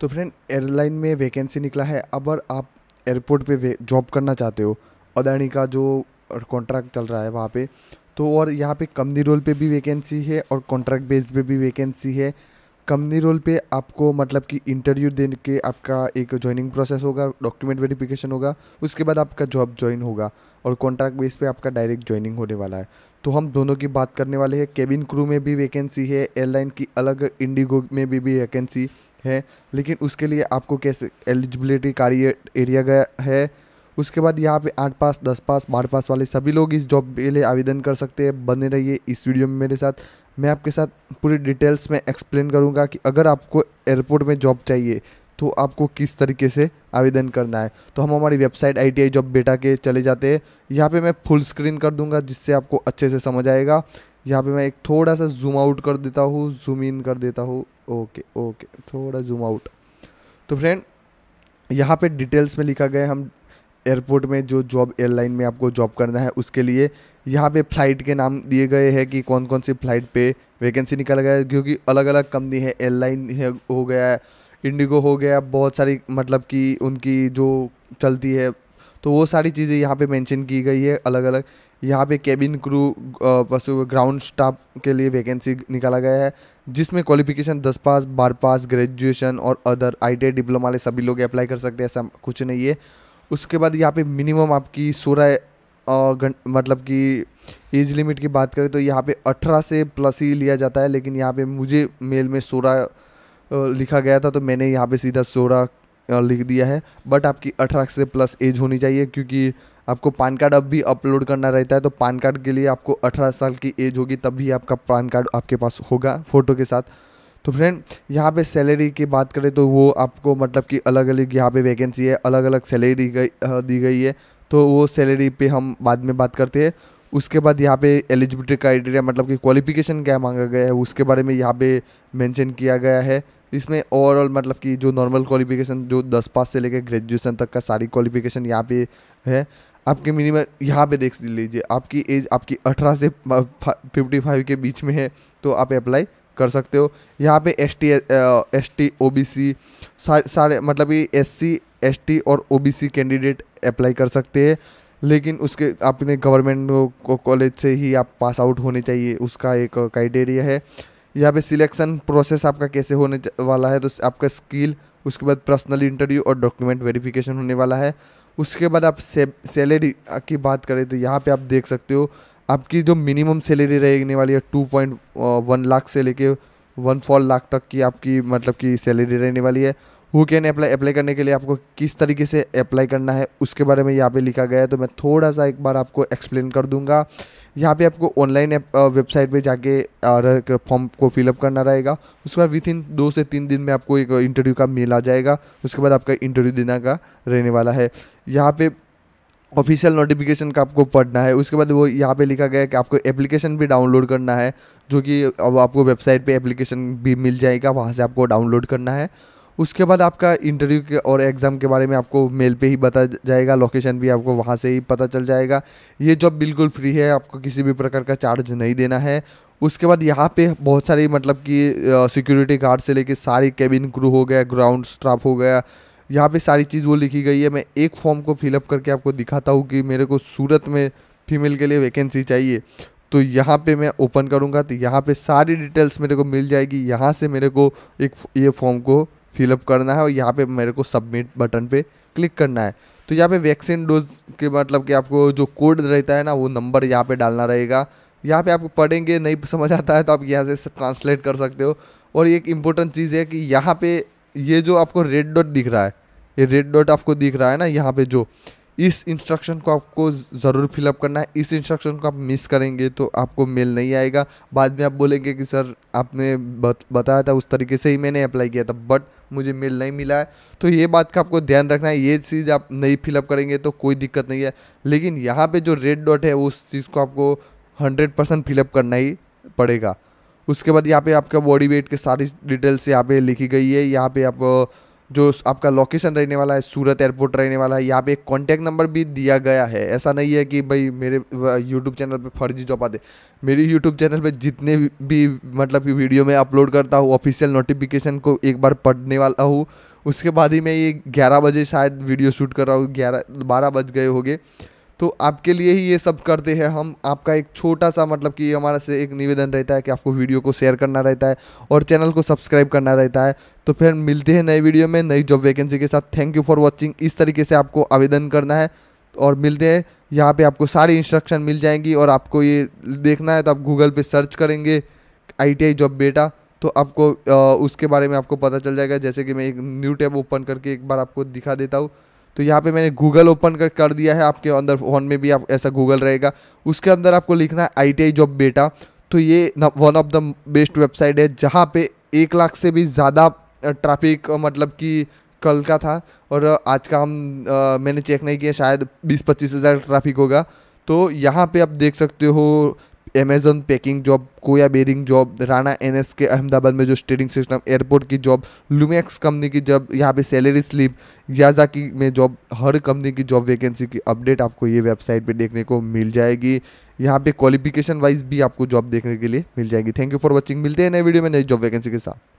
तो friend airline में vacancy निकला है अगर आप एयरपोर्ट पे जॉब करना चाहते हो अदानी का जो कॉन्ट्रैक्ट चल रहा है वहाँ पे तो और यहाँ पे कमनी रोल पे भी वैकेंसी है और कॉन्ट्रैक्ट बेस पे भी वैकेंसी है कमनी रोल पे आपको मतलब कि इंटरव्यू दे के आपका एक ज्वाइनिंग प्रोसेस होगा डॉक्यूमेंट वेरिफिकेशन होगा उसके बाद आपका जॉब ज्वाइन होगा और कॉन्ट्रैक्ट बेस पे आपका डायरेक्ट ज्वाइनिंग होने वाला है तो हम दोनों की बात करने वाले हैं केबिन क्रू में भी वैकेंसी है एयरलाइन की अलग इंडिगो में भी, भी वैकेंसी है लेकिन उसके लिए आपको कैसे एलिजिबिलिटी कार्य एरिया गया है उसके बाद यहाँ पे आठ पास दस पास बारह पास वाले सभी लोग इस जॉब के लिए आवेदन कर सकते हैं बने रहिए इस वीडियो में मेरे साथ मैं आपके साथ पूरी डिटेल्स में एक्सप्लेन करूँगा कि अगर आपको एयरपोर्ट में जॉब चाहिए तो आपको किस तरीके से आवेदन करना है तो हम हमारी वेबसाइट आई टी जॉब बेटा के चले जाते हैं यहाँ पे मैं फुल स्क्रीन कर दूंगा जिससे आपको अच्छे से समझ आएगा यहाँ पे मैं एक थोड़ा सा जूम आउट कर देता हूँ जूम इन कर देता हूँ ओके ओके थोड़ा जूम आउट तो फ्रेंड यहाँ पे डिटेल्स में लिखा गया हम एयरपोर्ट में जो जॉब एयरलाइन में आपको जॉब करना है उसके लिए यहाँ पे फ़्लाइट के नाम दिए गए हैं कि कौन कौन सी फ़्लाइट पे वैकेंसी निकल गया है क्योंकि अलग अलग कंपनी है एयरलाइन है हो गया है इंडिगो हो गया बहुत सारी मतलब कि उनकी जो चलती है तो वो सारी चीज़ें यहाँ पे मेंशन की गई है अलग अलग यहाँ पे केबिन क्रू बस ग्राउंड स्टाफ के लिए वैकेंसी निकाला गया है जिसमें क्वालिफिकेशन दस पास बारह पास ग्रेजुएशन और अदर आई डिप्लोमा वाले सभी लोग अप्लाई कर सकते हैं ऐसा कुछ नहीं है उसके बाद यहाँ पे मिनिमम आपकी सोलह मतलब कि एज लिमिट की बात करें तो यहाँ पे अठारह से प्लस ही लिया जाता है लेकिन यहाँ पे मुझे मेल में सोलह लिखा गया था तो मैंने यहाँ पे सीधा सोलह लिख दिया है बट आपकी अठारह से प्लस एज होनी चाहिए क्योंकि आपको पान कार्ड अब भी अपलोड करना रहता है तो पान कार्ड के लिए आपको 18 साल की एज होगी तब भी आपका पान कार्ड आपके पास होगा फ़ोटो के साथ तो फ्रेंड यहाँ पे सैलरी की बात करें तो वो आपको मतलब कि अलग अलग यहाँ पे वैकेंसी है अलग अलग सैलरी दी गई है तो वो सैलरी पे हम बाद में बात करते हैं उसके बाद यहाँ पे एलिजिबिलिटी क्राइटेरिया मतलब कि क्वालिफिकेशन क्या मांगा गया है उसके बारे में यहाँ पे मेंशन किया गया है इसमें ओवरऑल मतलब कि जो नॉर्मल क्वालिफिकेशन जो दस पास से लेकर ग्रेजुएसन तक का सारी क्वालिफिकेशन यहाँ पे है आपके मिनिमम यहाँ पे देख लीजिए आपकी एज आपकी अठारह से फिफ्टी फाइव के बीच में है तो आप अप्लाई कर सकते हो यहाँ पे S T S T O B C सारे मतलब कि एस सी एस टी और O B C candidate apply कर सकते हैं लेकिन उसके आपने गवर्नमेंट को कॉलेज से ही आप पास आउट होने चाहिए उसका एक क्राइटेरिया है यहाँ पे सिलेक्शन प्रोसेस आपका कैसे होने वाला है तो आपका स्किल उसके बाद पर्सनल इंटरव्यू और डॉक्यूमेंट वेरिफिकेशन होने वाला है उसके बाद आप से सैलरी की बात करें तो यहाँ पे आप देख सकते हो आपकी जो मिनिमम सैलरी रहने वाली है टू पॉइंट वन लाख से लेके वन फोर लाख तक की आपकी मतलब की सैलरी रहने वाली है हु कैन अप्लाई अप्लाई करने के लिए आपको किस तरीके से अप्लाई करना है उसके बारे में यहाँ पे लिखा गया है तो मैं थोड़ा सा एक बार आपको एक्सप्लेन कर दूंगा यहाँ पे आपको ऑनलाइन वेबसाइट पे जाके फॉर्म को फिलअप करना रहेगा उसके बाद विथ इन दो से तीन दिन में आपको एक इंटरव्यू का मेल आ जाएगा उसके बाद आपका इंटरव्यू देना का रहने वाला है यहाँ पे ऑफिशियल नोटिफिकेशन का आपको पढ़ना है उसके बाद वो यहाँ पे लिखा गया है कि आपको एप्लीकेशन भी डाउनलोड करना है जो कि अब आपको वेबसाइट पे एप्लीकेशन भी मिल जाएगा वहाँ से आपको डाउनलोड करना है उसके बाद आपका इंटरव्यू के और एग्ज़ाम के बारे में आपको मेल पे ही बता जाएगा लोकेशन भी आपको वहाँ से ही पता चल जाएगा ये जॉब बिल्कुल फ्री है आपको किसी भी प्रकार का चार्ज नहीं देना है उसके बाद यहाँ पे बहुत सारी मतलब कि सिक्योरिटी गार्ड से लेके सारी कैबिन क्रू हो गया ग्राउंड स्टाफ हो गया यहाँ पे सारी चीज़ वो लिखी गई है मैं एक फॉर्म को फिलअप करके आपको दिखाता हूँ कि मेरे को सूरत में फीमेल के लिए वैकेंसी चाहिए तो यहाँ पे मैं ओपन करूँगा तो यहाँ पे सारी डिटेल्स मेरे को मिल जाएगी यहाँ से मेरे को एक ये फॉर्म को फिलअप करना है और यहाँ पे मेरे को सबमिट बटन पे क्लिक करना है तो यहाँ पे वैक्सीन डोज के मतलब कि आपको जो कोड रहता है ना वो नंबर यहाँ पे डालना रहेगा यहाँ पे आपको पढ़ेंगे नहीं समझ आता है तो आप यहाँ से ट्रांसलेट कर सकते हो और एक इम्पोर्टेंट चीज़ है कि यहाँ पे ये जो आपको रेड डॉट दिख रहा है ये रेड डॉट आपको दिख रहा है ना यहाँ पे जो इस इंस्ट्रक्शन को आपको ज़रूर फिलअप करना है इस इंस्ट्रक्शन को आप मिस करेंगे तो आपको मेल नहीं आएगा बाद में आप बोलेंगे कि सर आपने बत, बताया था उस तरीके से ही मैंने अप्लाई किया था बट मुझे मेल नहीं मिला है तो ये बात का आपको ध्यान रखना है ये चीज़ आप नहीं फिलअप करेंगे तो कोई दिक्कत नहीं है लेकिन यहाँ पर जो रेड डॉट है उस चीज़ को आपको हंड्रेड परसेंट फिलअप करना ही पड़ेगा उसके बाद यहाँ पे आपका बॉडी वेट के सारी डिटेल्स यहाँ पे लिखी गई है यहाँ पे आप जो आपका लोकेशन रहने वाला है सूरत एयरपोर्ट रहने वाला है यहाँ पे एक कॉन्टैक्ट नंबर भी दिया गया है ऐसा नहीं है कि भाई मेरे यूट्यूब चैनल पे फर्जी जॉब आते मेरी यूट्यूब चैनल पे जितने भी मतलब कि वीडियो में अपलोड करता हूँ ऑफिशियल नोटिफिकेशन को एक बार पढ़ने वाला हूँ उसके बाद ही मैं ये ग्यारह बजे शायद वीडियो शूट कर रहा हूँ ग्यारह बारह बज गए गए तो आपके लिए ही ये सब करते हैं हम आपका एक छोटा सा मतलब कि हमारा से एक निवेदन रहता है कि आपको वीडियो को शेयर करना रहता है और चैनल को सब्सक्राइब करना रहता है तो फिर मिलते हैं नए वीडियो में नई जॉब वैकेंसी के साथ थैंक यू फॉर वॉचिंग इस तरीके से आपको आवेदन करना है और मिलते हैं यहाँ पर आपको सारी इंस्ट्रक्शन मिल जाएंगी और आपको ये देखना है तो आप गूगल पर सर्च करेंगे आई जॉब बेटा तो आपको उसके बारे में आपको पता चल जाएगा जैसे कि मैं एक न्यू टैब ओपन करके एक बार आपको दिखा देता हूँ तो यहाँ पे मैंने गूगल ओपन कर कर दिया है आपके अंदर फ़ोन में भी आप ऐसा गूगल रहेगा उसके अंदर आपको लिखना है आई जॉब बेटा तो ये one of the best website है जहाँ पे एक लाख से भी ज़्यादा ट्रैफिक मतलब कि कल का था और आज का हम आ, मैंने चेक नहीं किया शायद बीस पच्चीस हज़ार ट्रैफिक होगा तो यहाँ पर आप देख सकते हो अमेजोन पैकिंग जॉब कोया बेरिंग job Rana N K Ahmedabad में जो स्टेडिंग सिस्टम एयरपोर्ट की जॉब लुमेक्स कंपनी की जॉब यहाँ पे सैलरी स्लिप याजा की में जॉब हर कंपनी की जॉब वैकेंसी की अपडेट आपको ये वेबसाइट पे देखने को मिल जाएगी यहाँ पे क्वालिफिकेशन वाइज भी आपको जॉब देखने के लिए मिल जाएगी थैंक यू फॉर वॉचिंग मिलते हैं नए वीडियो में नई जॉब वैकेंसी के साथ